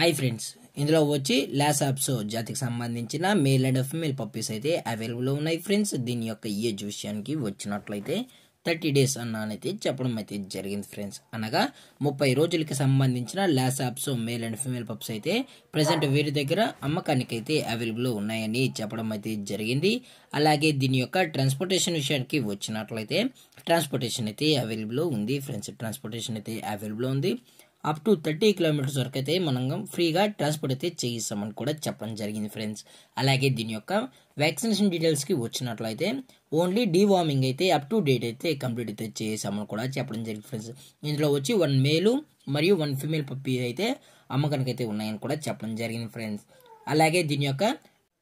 hi friends ఇందులో వచ్చి ల్యాస్ apso జాతికి సంబంధించిన మేల్ అండ్ ఫిమేల్ పప్పీస్ అయితే అవైలబుల్ ఉన్నాయి ఫ్రెండ్స్ దీని యొక్క ఏజ్ విషయానికి వచ్చినట్లయితే థర్టీ డేస్ అన్నానైతే చెప్పడం అయితే జరిగింది ఫ్రెండ్స్ అనగా ముప్పై రోజులకి సంబంధించిన ల్యాస్ యాప్స్ మేల్ అండ్ ఫిమేల్ పప్స్ అయితే ప్రజెంట్ వీరి దగ్గర అమ్మకానికి అయితే అవైలబుల్ ఉన్నాయని చెప్పడం అయితే జరిగింది అలాగే దీని యొక్క ట్రాన్స్పోర్టేషన్ విషయానికి వచ్చినట్లయితే ట్రాన్స్పోర్టేషన్ అయితే అవైలబుల్ ఉంది ఫ్రెండ్స్ ట్రాన్స్పోర్టేషన్ అయితే అవైలబుల్ ఉంది అప్ టు థర్టీ కిలోమీటర్స్ వరకు అయితే మనం ఫ్రీగా ట్రాన్స్పోర్ట్ అయితే చేయిస్తామని కూడా చెప్పడం జరిగింది ఫ్రెండ్స్ అలాగే దీని యొక్క వ్యాక్సినేషన్ డీటెయిల్స్కి వచ్చినట్లయితే ఓన్లీ డీవార్మింగ్ అయితే అప్ టు డేట్ అయితే కంప్లీట్ అయితే చేసామని కూడా చెప్పడం జరిగింది ఫ్రెండ్స్ ఇందులో వచ్చి వన్ మేలు మరియు వన్ ఫిమేల్ పప్పి అయితే అమ్మకానికి అయితే ఉన్నాయని కూడా చెప్పడం జరిగింది ఫ్రెండ్స్ అలాగే దీని యొక్క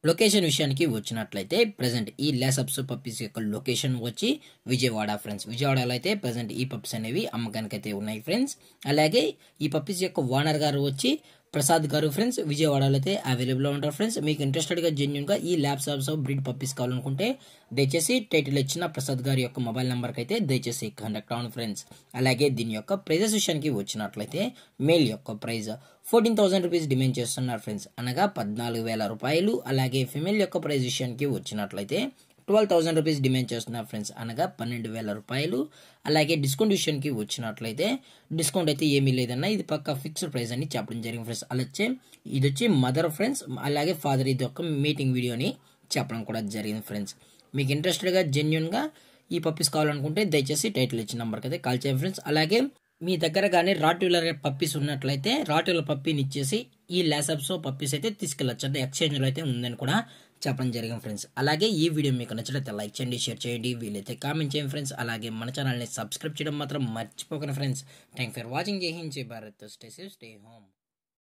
లొకేషన్ విషయానికి వచ్చినట్లయితే ప్రజెంట్ ఈ లేసప్స్ పప్పీస్ యొక్క లొకేషన్ వచ్చి విజయవాడ ఫ్రెండ్స్ విజయవాడలో అయితే ప్రజెంట్ ఈ పప్స్ అనేవి అమ్మకానికి అయితే ఉన్నాయి ఫ్రెండ్స్ అలాగే ఈ పప్పీస్ యొక్క ఓనర్ గారు వచ్చి ప్రసాద్ గారు ఫ్రెండ్స్ విజయవాడలో అయితే అవైలబుల్లో ఉంటారు ఫ్రెండ్స్ మీకు ఇంట్రెస్టెడ్గా జెన్యున్గా ఈ ఆఫ్ బ్రిడ్ పంపించుకోవాలనుకుంటే దయచేసి టైటిల్ ఇచ్చిన ప్రసాద్ గారి యొక్క మొబైల్ నెంబర్కి అయితే దయచేసి కండక్ట్ అవ్వండి ఫ్రెండ్స్ అలాగే దీని యొక్క ప్రైజెస్ విషయానికి వచ్చినట్లయితే మేల్ యొక్క price fourteen thousand rupees demand చేస్తున్నారు ఫ్రెండ్స్ అనగా పద్నాలుగు వేల రూపాయలు అలాగే ఫిమేల్ యొక్క ప్రైజ్ విషయానికి వచ్చినట్లయితే ట్వెల్వ్ థౌసండ్ రూపీస్ డిమాండ్ చేస్తున్నారు ఫ్రెండ్స్ అనగా పన్నెండు వేల రూపాయలు అలాగే డిస్కౌంట్ విషయానికి వచ్చినట్లయితే డిస్కౌంట్ అయితే ఏమీ లేదన్న ఇది పక్క ఫిక్స్డ్ ప్రైస్ అని చెప్పడం జరిగింది ఫ్రెండ్స్ అలాగే ఇది వచ్చి మదర్ ఫ్రెండ్స్ అలాగే ఫాదర్ ఇది ఒక మీటింగ్ వీడియోని చెప్పడం కూడా జరిగింది ఫ్రెండ్స్ మీకు ఇంట్రెస్టెడ్గా జెన్యున్గా ఈ పప్పీస్ కావాలనుకుంటే దయచేసి టైటిల్ ఇచ్చిన నెంబర్కి అయితే కాల్ చేయండి ఫ్రెండ్స్ అలాగే మీ దగ్గర కానీ రాట్యూలర్ పప్పీస్ ఉన్నట్లయితే రాట్యూలర్ పప్పీని ఇచ్చేసి ఈ ల్యాసప్స్లో పప్పీస్ అయితే తీసుకెళ్ళచ్చు అంటే ఎక్స్చేంజ్లో అయితే ఉందని కూడా చెప్పడం జరిగింది ఫ్రెండ్స్ అలాగే ఈ వీడియో మీకు నచ్చినట్లయితే లైక్ చేయండి షేర్ చేయండి వీలైతే కామెంట్ చేయండి ఫ్రెండ్స్ అలాగే మన ఛానల్ని సబ్స్క్రైబ్ చేయడం మాత్రం మర్చిపోకండి ఫ్రెండ్స్ థ్యాంక్ ఫర్ వాచింగ్ జై హింద్ జై Bharat stay safe stay home